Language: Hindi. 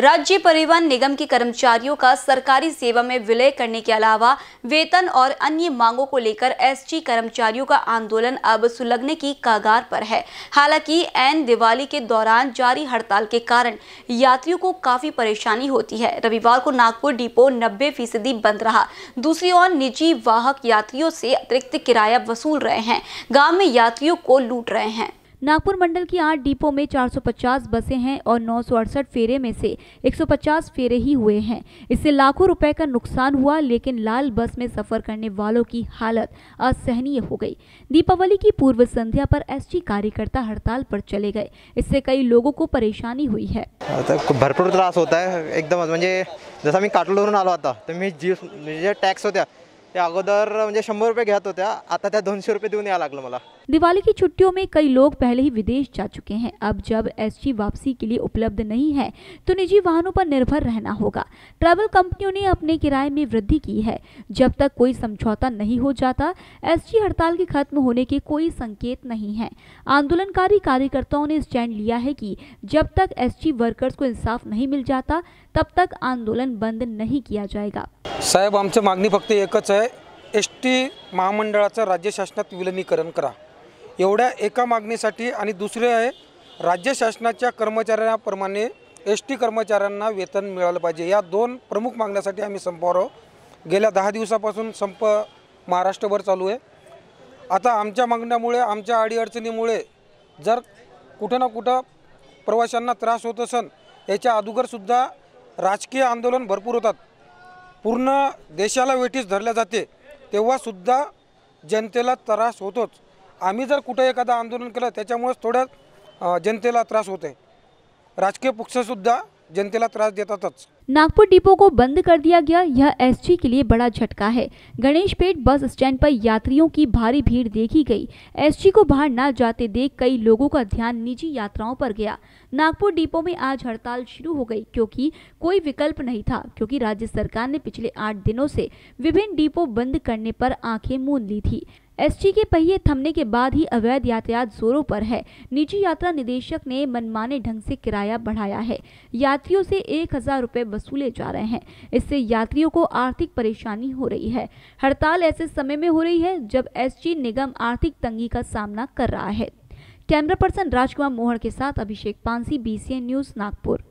राज्य परिवहन निगम के कर्मचारियों का सरकारी सेवा में विलय करने के अलावा वेतन और अन्य मांगों को लेकर एसटी कर्मचारियों का आंदोलन अब सुलगने की कागार पर है हालांकि एन दिवाली के दौरान जारी हड़ताल के कारण यात्रियों को काफी परेशानी होती है रविवार को नागपुर डिपो नब्बे फीसदी बंद रहा दूसरी ओर निजी वाहक यात्रियों से अतिरिक्त किराया वसूल रहे हैं गांव में यात्रियों को लूट रहे हैं नागपुर मंडल की आठ डिपो में 450 बसें हैं और नौ फेरे में से 150 फेरे ही हुए हैं इससे लाखों रुपए का नुकसान हुआ लेकिन लाल बस में सफर करने वालों की हालत असहनीय हो गई दीपावली की पूर्व संध्या पर एसटी कार्यकर्ता हड़ताल पर चले गए इससे कई लोगों को परेशानी हुई है हाँ, तो भरपूर त्रास होता है एकदम जैसा मैं मी आलो आता तो मैं जी जे टैक्स होता अगोदर शंबर रुपये घत होता आता दौनशे रुपये देऊन यावं लागलं दिवाली की छुट्टियों में कई लोग पहले ही विदेश जा चुके हैं अब जब एस वापसी के लिए उपलब्ध नहीं है तो निजी वाहनों पर निर्भर रहना होगा ट्रैवल कंपनियों ने अपने किराए में वृद्धि की है जब तक कोई समझौता नहीं हो जाता एस हड़ताल के खत्म होने के कोई संकेत नहीं है आंदोलनकारी कार्यकर्ताओं ने स्टैंड लिया है की जब तक एस वर्कर्स को इंसाफ नहीं मिल जाता तब तक आंदोलन बंद नहीं किया जाएगा साहब आमचं मागणी फक्त एक एस टी महामंडला राज्य शासन विलनीकरण करा एवढ्या एका मागणीसाठी आणि दुसरे आहे राज्य शासनाच्या कर्मचाऱ्याप्रमाणे एस टी कर्मचाऱ्यांना वेतन मिळालं पाहिजे या दोन प्रमुख मागण्यासाठी आम्ही संपावर आहोत गेल्या दहा दिवसापासून संप महाराष्ट्रभर चालू आहे आता आमच्या मागण्यामुळे आमच्या अडीअडचणीमुळे जर कुठं ना कुठं प्रवाशांना त्रास होत असेल याच्या अगोदरसुद्धा राजकीय आंदोलन भरपूर होतात पूर्ण देशाला वेठीस धरल्या जाते तेव्हासुद्धा जनतेला त्रास होतोच आम्मी जर कुठं एखाद आंदोलन केलं त्याच्यामुळेच थोडं त्रास होते राजकीय पक्षसुद्धा जनतेला त्रास नागपुर डिपो को बंद कर दिया गया यह एसटी के लिए बड़ा झटका है गणेश पेट बस स्टैंड पर यात्रियों की भारी भीड़ देखी गई एसटी को बाहर ना जाते देख कई लोगों का ध्यान निजी यात्राओं पर गया नागपुर डिपो में आज हड़ताल शुरू हो गई क्योंकि कोई विकल्प नहीं था क्योंकि राज्य सरकार ने पिछले आठ दिनों से विभिन्न डिपो बंद करने पर आंखें मूंद ली थी एसटी के पहिए थमने के बाद ही अवैध यातायात जोरों पर है निजी यात्रा निदेशक ने मनमाने ढंग से किराया बढ़ाया है यात्रियों से एक हजार रुपए वसूले जा रहे हैं इससे यात्रियों को आर्थिक परेशानी हो रही है हड़ताल ऐसे समय में हो रही है जब एस निगम आर्थिक तंगी का सामना कर रहा है कैमरा पर्सन राजकुमार मोहन के साथ अभिषेक पांसी बीसीएन न्यूज नागपुर